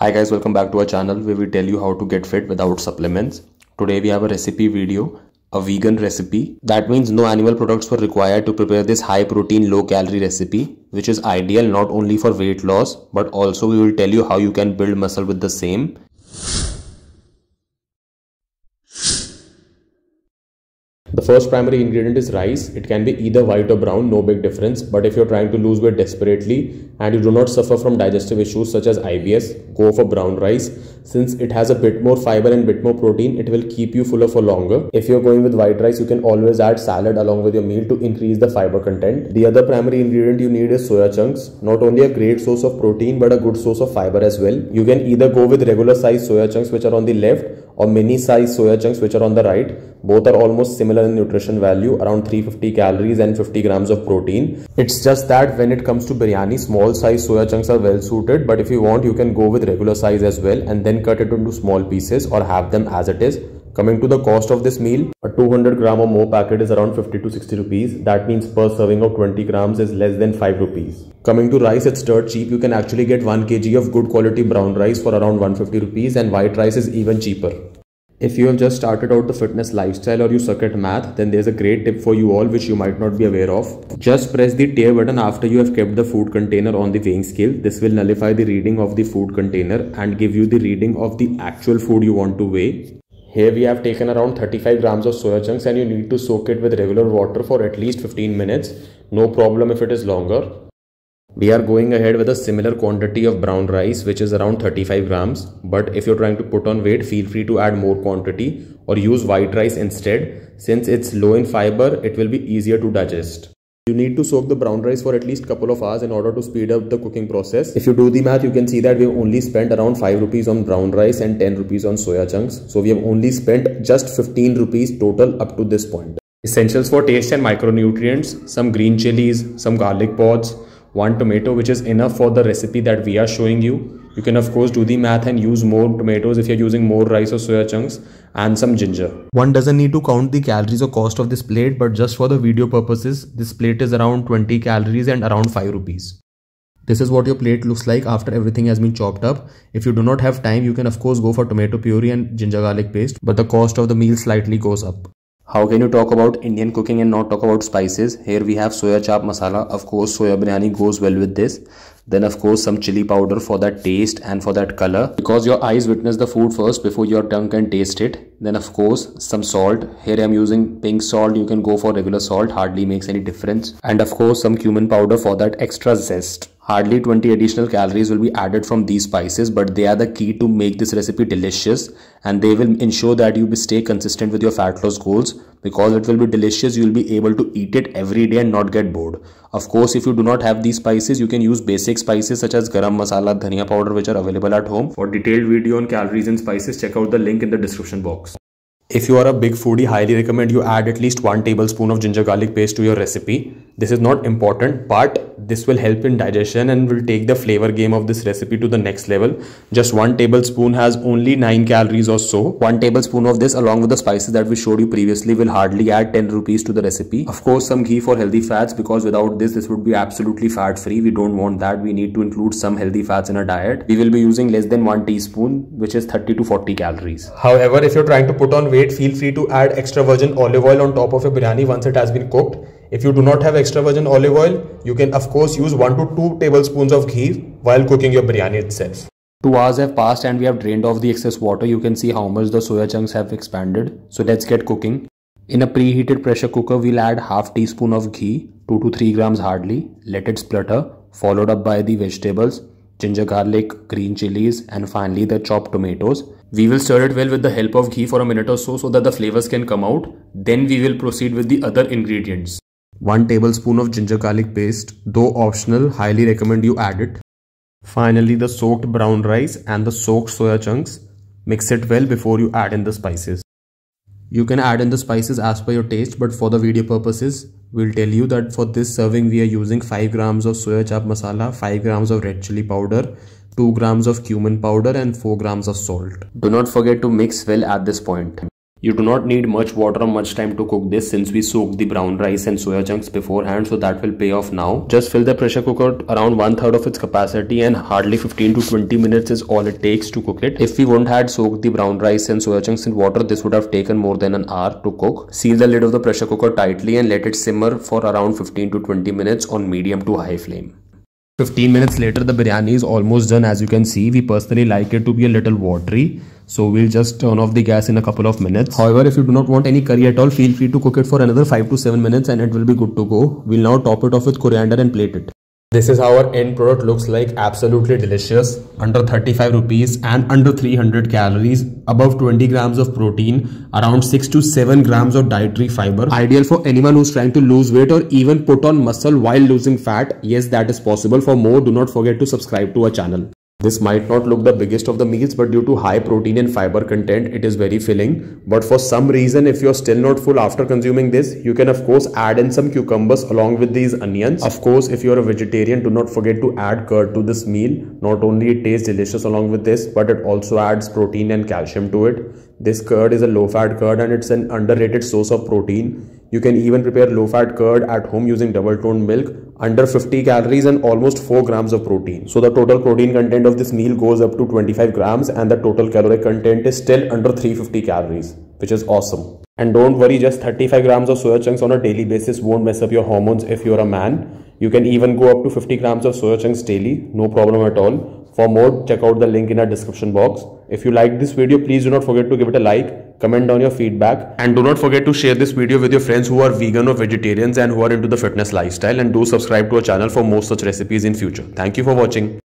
Hi guys welcome back to our channel where we tell you how to get fit without supplements. Today we have a recipe video, a vegan recipe. That means no animal products were required to prepare this high protein low calorie recipe which is ideal not only for weight loss but also we will tell you how you can build muscle with the same. first primary ingredient is rice. It can be either white or brown, no big difference. But if you're trying to lose weight desperately and you do not suffer from digestive issues such as IBS, go for brown rice since it has a bit more fiber and bit more protein it will keep you fuller for longer if you're going with white rice you can always add salad along with your meal to increase the fiber content the other primary ingredient you need is soya chunks not only a great source of protein but a good source of fiber as well you can either go with regular size soya chunks which are on the left or mini size soya chunks which are on the right both are almost similar in nutrition value around 350 calories and 50 grams of protein it's just that when it comes to biryani small size soya chunks are well suited but if you want you can go with regular size as well and then cut it into small pieces or have them as it is. Coming to the cost of this meal, a 200 gram or more packet is around 50 to 60 rupees. That means per serving of 20 grams is less than 5 rupees. Coming to rice, it's dirt cheap. You can actually get 1 kg of good quality brown rice for around 150 rupees and white rice is even cheaper. If you have just started out the fitness lifestyle or you suck at math, then there's a great tip for you all which you might not be aware of. Just press the tear button after you have kept the food container on the weighing scale. This will nullify the reading of the food container and give you the reading of the actual food you want to weigh. Here we have taken around 35 grams of soya chunks and you need to soak it with regular water for at least 15 minutes. No problem if it is longer. We are going ahead with a similar quantity of brown rice which is around 35 grams but if you're trying to put on weight feel free to add more quantity or use white rice instead since it's low in fiber it will be easier to digest. You need to soak the brown rice for at least couple of hours in order to speed up the cooking process. If you do the math you can see that we have only spent around 5 rupees on brown rice and 10 rupees on soya chunks. So we have only spent just 15 rupees total up to this point. Essentials for taste and micronutrients, some green chilies, some garlic pods, one tomato which is enough for the recipe that we are showing you. You can of course do the math and use more tomatoes if you're using more rice or soya chunks and some ginger. One doesn't need to count the calories or cost of this plate but just for the video purposes this plate is around 20 calories and around 5 rupees. This is what your plate looks like after everything has been chopped up. If you do not have time, you can of course go for tomato puree and ginger garlic paste, but the cost of the meal slightly goes up. How can you talk about Indian cooking and not talk about spices? Here we have soya chaap masala. Of course, soya biryani goes well with this. Then of course some chili powder for that taste and for that color. Because your eyes witness the food first before your tongue can taste it then of course some salt here i'm using pink salt you can go for regular salt hardly makes any difference and of course some cumin powder for that extra zest hardly 20 additional calories will be added from these spices but they are the key to make this recipe delicious and they will ensure that you stay consistent with your fat loss goals because it will be delicious you will be able to eat it every day and not get bored of course if you do not have these spices you can use basic spices such as garam masala dhania powder which are available at home for detailed video on calories and spices check out the link in the description box if you are a big foodie, highly recommend you add at least one tablespoon of ginger garlic paste to your recipe. This is not important, but this will help in digestion and will take the flavor game of this recipe to the next level just one tablespoon has only 9 calories or so one tablespoon of this along with the spices that we showed you previously will hardly add 10 rupees to the recipe of course some ghee for healthy fats because without this this would be absolutely fat free we don't want that we need to include some healthy fats in our diet we will be using less than 1 teaspoon which is 30 to 40 calories however if you're trying to put on weight feel free to add extra virgin olive oil on top of your biryani once it has been cooked if you do not have extra virgin olive oil, you can of course use 1 to 2 tablespoons of ghee while cooking your biryani itself. 2 hours have passed and we have drained off the excess water. You can see how much the soya chunks have expanded. So let's get cooking. In a preheated pressure cooker, we'll add half teaspoon of ghee, 2 to 3 grams hardly. Let it splutter, followed up by the vegetables, ginger garlic, green chilies and finally the chopped tomatoes. We will stir it well with the help of ghee for a minute or so so that the flavors can come out. Then we will proceed with the other ingredients. 1 tablespoon of ginger garlic paste, though optional, highly recommend you add it. Finally, the soaked brown rice and the soaked soya chunks. Mix it well before you add in the spices. You can add in the spices as per your taste, but for the video purposes, we'll tell you that for this serving we are using 5 grams of soya chap masala, 5 grams of red chili powder, 2 grams of cumin powder and 4 grams of salt. Do not forget to mix well at this point. You do not need much water or much time to cook this since we soaked the brown rice and soya chunks beforehand so that will pay off now. Just fill the pressure cooker around one third of its capacity and hardly 15 to 20 minutes is all it takes to cook it. If we wouldn't had soaked the brown rice and soya chunks in water this would have taken more than an hour to cook. Seal the lid of the pressure cooker tightly and let it simmer for around 15 to 20 minutes on medium to high flame. 15 minutes later the biryani is almost done as you can see we personally like it to be a little watery so we'll just turn off the gas in a couple of minutes however if you do not want any curry at all feel free to cook it for another 5 to 7 minutes and it will be good to go we'll now top it off with coriander and plate it this is how our end product looks like absolutely delicious under 35 rupees and under 300 calories above 20 grams of protein around 6 to 7 grams of dietary fiber ideal for anyone who's trying to lose weight or even put on muscle while losing fat yes that is possible for more do not forget to subscribe to our channel this might not look the biggest of the meals but due to high protein and fiber content it is very filling but for some reason if you're still not full after consuming this you can of course add in some cucumbers along with these onions. Of course if you're a vegetarian do not forget to add curd to this meal. Not only it tastes delicious along with this but it also adds protein and calcium to it. This curd is a low fat curd and it's an underrated source of protein you can even prepare low fat curd at home using double toned milk, under 50 calories and almost 4 grams of protein. So the total protein content of this meal goes up to 25 grams and the total caloric content is still under 350 calories, which is awesome. And don't worry, just 35 grams of soya chunks on a daily basis won't mess up your hormones if you're a man. You can even go up to 50 grams of soya chunks daily, no problem at all. For more, check out the link in our description box. If you like this video, please do not forget to give it a like, comment down your feedback and do not forget to share this video with your friends who are vegan or vegetarians and who are into the fitness lifestyle and do subscribe to our channel for more such recipes in future. Thank you for watching.